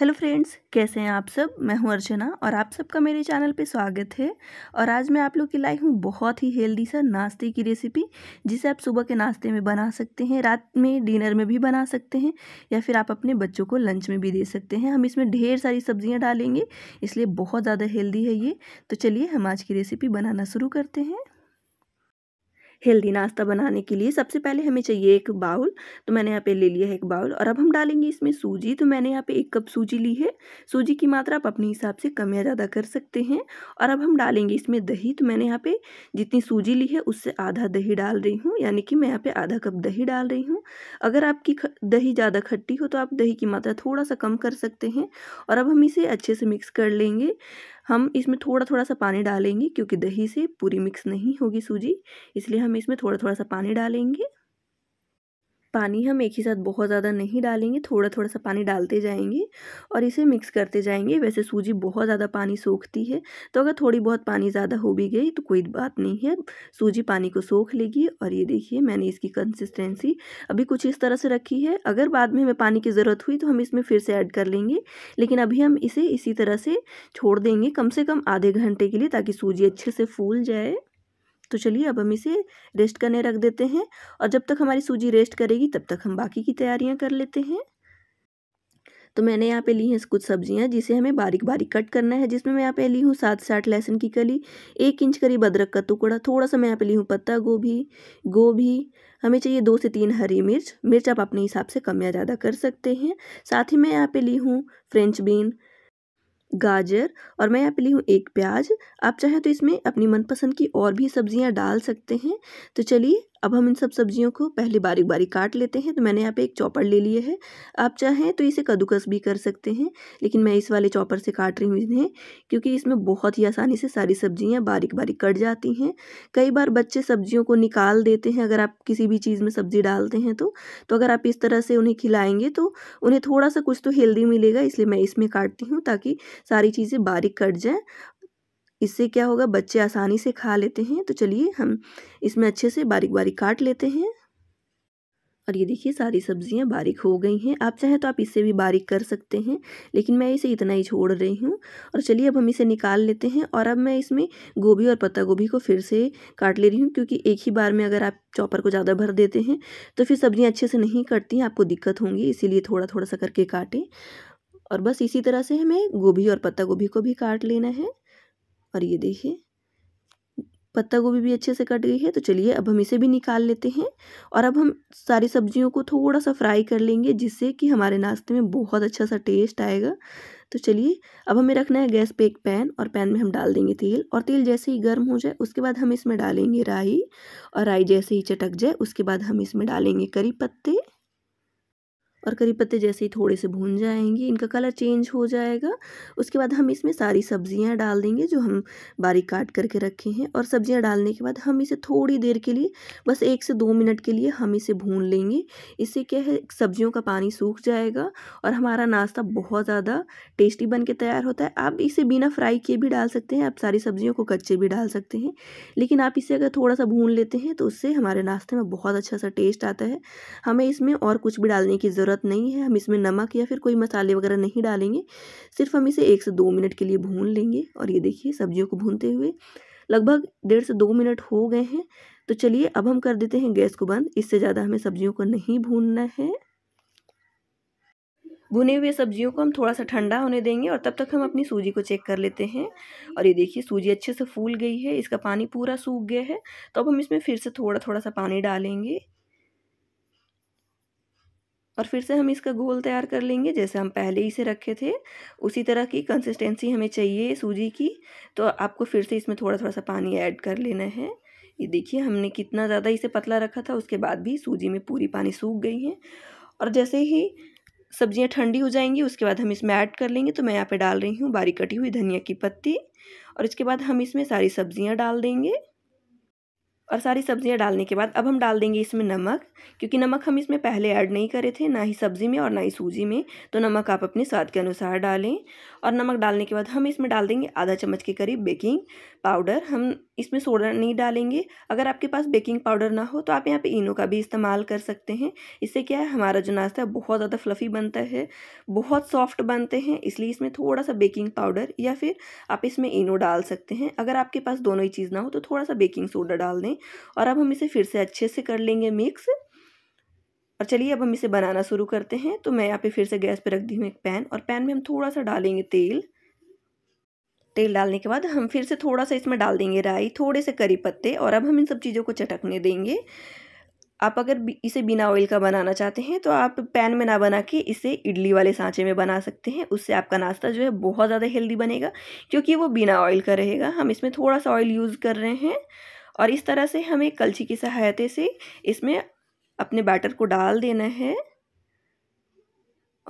hello friends कैसे हैं आप सब मैं हूं अर्चना और आप सबका मेरे चैनल पे स्वागत है और आज मैं आप लोग की लाई हूं बहुत ही हेल्दी सा नाश्ते की रेसिपी जिसे आप सुबह के नाश्ते में बना सकते हैं रात में डिनर में भी बना सकते हैं या फिर आप अपने बच्चों को लंच में भी दे सकते हैं हम इसमें ढेर सारी सब्जियाँ डालेंगे इसलिए बहुत ज़्यादा हेल्दी है ये तो चलिए हम आज की रेसिपी बनाना शुरू करते हैं हेल्दी नाश्ता बनाने के लिए सबसे पहले हमें चाहिए एक बाउल तो मैंने यहाँ पे ले लिया है एक बाउल और अब हम डालेंगे इसमें सूजी तो मैंने यहाँ पे एक कप सूजी ली है सूजी की मात्रा आप अपने हिसाब से कम या ज़्यादा कर सकते हैं और अब हम डालेंगे इसमें दही तो मैंने यहाँ पे जितनी सूजी ली है उससे आधा दही डाल रही हूँ यानी कि मैं यहाँ पे आधा कप दही डाल रही हूँ अगर आपकी दही ज़्यादा खट्टी हो तो आप दही की मात्रा थोड़ा सा कम कर सकते हैं और अब हम इसे अच्छे से मिक्स कर लेंगे हम इसमें थोड़ा थोड़ा सा पानी डालेंगे क्योंकि दही से पूरी मिक्स नहीं होगी सूजी इसलिए हम इसमें थोड़ा थोड़ा सा पानी डालेंगे पानी हम एक ही साथ बहुत ज़्यादा नहीं डालेंगे थोड़ा थोड़ा सा पानी डालते जाएंगे और इसे मिक्स करते जाएंगे वैसे सूजी बहुत ज़्यादा पानी सोखती है तो अगर थोड़ी बहुत पानी ज़्यादा हो भी गई तो कोई बात नहीं है सूजी पानी को सोख लेगी और ये देखिए मैंने इसकी कंसिस्टेंसी अभी कुछ इस तरह से रखी है अगर बाद में हमें पानी की ज़रूरत हुई तो हम इसमें फिर से ऐड कर लेंगे लेकिन अभी हम इसे इसी तरह से छोड़ देंगे कम से कम आधे घंटे के लिए ताकि सूजी अच्छे से फूल जाए तो चलिए अब हम इसे रेस्ट करने रख देते हैं और जब तक हमारी सूजी रेस्ट करेगी तब तक हम बाकी की तैयारियाँ कर लेते हैं तो मैंने यहाँ पे ली हैं कुछ सब्जियाँ जिसे हमें बारीक बारीक कट करना है जिसमें मैं यहाँ पे ली हूँ सात से आठ लहसुन की कली एक इंच करीब अदरक का टुकड़ा थोड़ा सा मैं यहाँ पे ली हूँ पत्ता गोभी गोभी हमें चाहिए दो से तीन हरी मिर्च मिर्च आप अपने हिसाब से कम या ज़्यादा कर सकते हैं साथ ही मैं यहाँ पे ली हूँ फ्रेंच बीन गाजर और मैं यहाँ पे ली हूँ एक प्याज आप चाहें तो इसमें अपनी मनपसंद की और भी सब्जियाँ डाल सकते हैं तो चलिए अब हम इन सब सब्जियों को पहले बारीक बारीक काट लेते हैं तो मैंने यहाँ पे एक चॉपर ले लिए है आप चाहें तो इसे कद्दूकस भी कर सकते हैं लेकिन मैं इस वाले चॉपर से काट रही हूँ इन्हें क्योंकि इसमें बहुत ही आसानी से सारी सब्जियाँ बारीक बारीक कट जाती हैं कई बार बच्चे सब्जियों को निकाल देते हैं अगर आप किसी भी चीज़ में सब्ज़ी डालते हैं तो, तो अगर आप इस तरह से उन्हें खिलाएँगे तो उन्हें थोड़ा सा कुछ तो हेल्दी मिलेगा इसलिए मैं इसमें काटती हूँ ताकि सारी चीज़ें बारीक कट जाएँ इससे क्या होगा बच्चे आसानी से खा लेते हैं तो चलिए हम इसमें अच्छे से बारीक बारीक काट लेते हैं और ये देखिए सारी सब्जियां बारीक हो गई हैं आप चाहें तो आप इससे भी बारीक कर सकते हैं लेकिन मैं इसे इतना ही छोड़ रही हूँ और चलिए अब हम इसे निकाल लेते हैं और अब मैं इसमें गोभी और पत्ता गोभी को फिर से काट ले रही हूँ क्योंकि एक ही बार में अगर आप चॉपर को ज़्यादा भर देते हैं तो फिर सब्जियाँ अच्छे से नहीं कटती हैं आपको दिक्कत होंगी इसीलिए थोड़ा थोड़ा सा करके काटें और बस इसी तरह से हमें गोभी और पत्ता गोभी को भी काट लेना है और ये देखिए पत्ता गोभी भी अच्छे से कट गई है तो चलिए अब हम इसे भी निकाल लेते हैं और अब हम सारी सब्जियों को थोड़ा सा फ्राई कर लेंगे जिससे कि हमारे नाश्ते में बहुत अच्छा सा टेस्ट आएगा तो चलिए अब हमें रखना है गैस पे एक पैन और पैन में हम डाल देंगे तेल और तेल जैसे ही गर्म हो जाए उसके बाद हम इसमें डालेंगे राई और राई जैसे ही चटक जाए उसके बाद हम इसमें डालेंगे करी पत्ते और करी पत्ते जैसे ही थोड़े से भून जाएंगे इनका कलर चेंज हो जाएगा उसके बाद हम इसमें सारी सब्जियां डाल देंगे जो हम बारीक काट करके रखे हैं और सब्जियां डालने के बाद हम इसे थोड़ी देर के लिए बस एक से दो मिनट के लिए हम इसे भून लेंगे इससे क्या है सब्जियों का पानी सूख जाएगा और हमारा नाश्ता बहुत ज़्यादा टेस्टी बन के तैयार होता है आप इसे बिना फ्राई किए भी डाल सकते हैं आप सारी सब्जियों को कच्चे भी डाल सकते हैं लेकिन आप इसे अगर थोड़ा सा भून लेते हैं तो उससे हमारे नाश्ते में बहुत अच्छा सा टेस्ट आता है हमें इसमें और कुछ भी डालने की ज़रूरत ज़रूरत नहीं है हम इसमें नमक या फिर कोई मसाले वगैरह नहीं डालेंगे सिर्फ हम इसे एक से दो मिनट के लिए भून लेंगे और ये देखिए सब्जियों को भूनते हुए लगभग डेढ़ से दो मिनट हो गए हैं तो चलिए अब हम कर देते हैं गैस को बंद इससे ज़्यादा हमें सब्जियों को नहीं भूनना है भुने हुए सब्जियों को हम थोड़ा सा ठंडा होने देंगे और तब तक हम अपनी सूजी को चेक कर लेते हैं और ये देखिए सूजी अच्छे से फूल गई है इसका पानी पूरा सूख गया है तो अब हम इसमें फिर से थोड़ा थोड़ा सा पानी डालेंगे और फिर से हम इसका घोल तैयार कर लेंगे जैसे हम पहले ही इसे रखे थे उसी तरह की कंसिस्टेंसी हमें चाहिए सूजी की तो आपको फिर से इसमें थोड़ा थोड़ा सा पानी ऐड कर लेना है ये देखिए हमने कितना ज़्यादा इसे पतला रखा था उसके बाद भी सूजी में पूरी पानी सूख गई है और जैसे ही सब्जियां ठंडी हो जाएंगी उसके बाद हम इसमें ऐड कर लेंगे तो मैं यहाँ पे डाल रही हूँ बारीक कटी हुई धनिया की पत्ती और इसके बाद हम इसमें सारी सब्जियां डाल देंगे और सारी सब्ज़ियाँ डालने के बाद अब हम डाल देंगे इसमें नमक क्योंकि नमक हम इसमें पहले ऐड नहीं करे थे ना ही सब्ज़ी में और ना ही सूजी में तो नमक आप अपने स्वाद के अनुसार डालें और नमक डालने के बाद हम इसमें डाल देंगे आधा चम्मच के करीब बेकिंग पाउडर हम इसमें सोडा नहीं डालेंगे अगर आपके पास बेकिंग पाउडर ना हो तो आप यहाँ पे इनो का भी इस्तेमाल कर सकते हैं इससे क्या है हमारा जो नाश्ता है बहुत ज़्यादा फ्लफ़ी बनता है बहुत सॉफ्ट बनते हैं इसलिए इसमें थोड़ा सा बेकिंग पाउडर या फिर आप इसमें इनो डाल सकते हैं अगर आपके पास दोनों ही चीज़ ना हो तो थोड़ा सा बेकिंग सोडा डाल दें और अब हम इसे फिर से अच्छे से कर लेंगे मिक्स और चलिए अब हम इसे बनाना शुरू करते हैं तो मैं यहाँ पे फिर से गैस पे रख दी हूँ एक पैन और पैन में हम थोड़ा सा डालेंगे तेल तेल डालने के बाद हम फिर से थोड़ा सा इसमें डाल देंगे राई थोड़े से करी पत्ते और अब हम इन सब चीज़ों को चटकने देंगे आप अगर इसे बिना ऑयल का बनाना चाहते हैं तो आप पैन में ना बना के इसे इडली वाले सांचे में बना सकते हैं उससे आपका नाश्ता जो है बहुत ज़्यादा हेल्दी बनेगा क्योंकि वो बिना ऑयल का रहेगा हम इसमें थोड़ा सा ऑयल यूज़ कर रहे हैं और इस तरह से हमें कलछी की सहायता से इसमें अपने बैटर को डाल देना है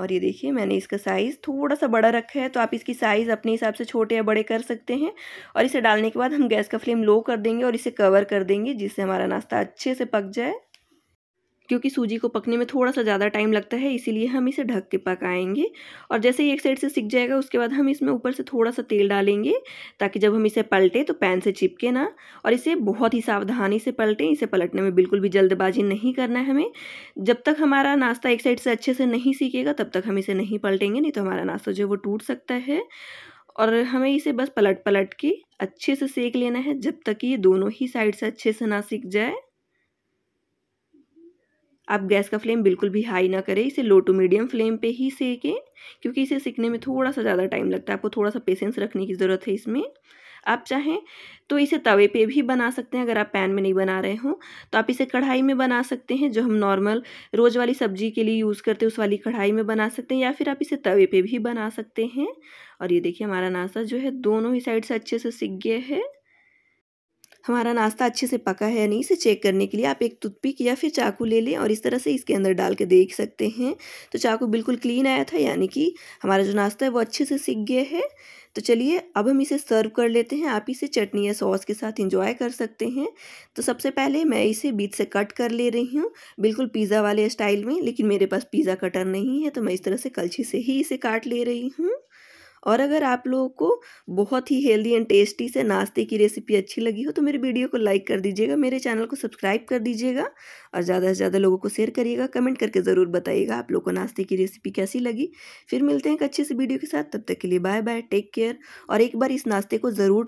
और ये देखिए मैंने इसका साइज़ थोड़ा सा बड़ा रखा है तो आप इसकी साइज़ अपने हिसाब से छोटे या बड़े कर सकते हैं और इसे डालने के बाद हम गैस का फ्लेम लो कर देंगे और इसे कवर कर देंगे जिससे हमारा नाश्ता अच्छे से पक जाए क्योंकि सूजी को पकने में थोड़ा सा ज़्यादा टाइम लगता है इसीलिए हम इसे ढक के पकाएंगे और जैसे ही एक साइड से सीख जाएगा उसके बाद हम इसमें ऊपर से थोड़ा सा तेल डालेंगे ताकि जब हम इसे पलटें तो पैन से चिपके ना और इसे बहुत ही सावधानी से पलटें इसे पलटने में बिल्कुल भी जल्दबाजी नहीं करना है हमें जब तक हमारा नाश्ता एक साइड से अच्छे से नहीं सीखेगा तब तक हम इसे नहीं पलटेंगे नहीं तो हमारा नाश्ता जो है वो टूट सकता है और हमें इसे बस पलट पलट के अच्छे से सेक लेना है जब तक कि ये दोनों ही साइड से अच्छे से ना सीख जाए आप गैस का फ्लेम बिल्कुल भी हाई ना करें इसे लो टू मीडियम फ्लेम पे ही सेकें क्योंकि इसे सीखने में थोड़ा सा ज़्यादा टाइम लगता है आपको थोड़ा सा पेशेंस रखने की ज़रूरत है इसमें आप चाहें तो इसे तवे पे भी बना सकते हैं अगर आप पैन में नहीं बना रहे हो तो आप इसे कढ़ाई में बना सकते हैं जो हम नॉर्मल रोज़ वाली सब्जी के लिए यूज़ करते हैं उस वाली कढ़ाई में बना सकते हैं या फिर आप इसे तवे पे भी बना सकते हैं और ये देखिए हमारा नाश्ता जो है दोनों ही साइड से अच्छे से सीख गया है हमारा नाश्ता अच्छे से पका है या नहीं इसे चेक करने के लिए आप एक टुथपिक या फिर चाकू ले लें और इस तरह से इसके अंदर डाल के देख सकते हैं तो चाकू बिल्कुल क्लीन आया था यानी कि हमारा जो नाश्ता है वो अच्छे से सीख गया है तो चलिए अब हम इसे सर्व कर लेते हैं आप इसे चटनी या सॉस के साथ इंजॉय कर सकते हैं तो सबसे पहले मैं इसे बीच से कट कर ले रही हूँ बिल्कुल पिज़्ज़ा वाले स्टाइल में लेकिन मेरे पास पिज़्ज़ा कटर नहीं है तो मैं इस तरह से कलछी से ही इसे काट ले रही हूँ और अगर आप लोगों को बहुत ही हेल्दी एंड टेस्टी से नाश्ते की रेसिपी अच्छी लगी हो तो मेरे वीडियो को लाइक कर दीजिएगा मेरे चैनल को सब्सक्राइब कर दीजिएगा और ज़्यादा से ज़्यादा लोगों को शेयर करिएगा कमेंट करके ज़रूर बताइएगा आप लोग को नाश्ते की रेसिपी कैसी लगी फिर मिलते हैं एक अच्छे से वीडियो के साथ तब तक के लिए बाय बाय टेक केयर और एक बार इस नाश्ते को ज़रूर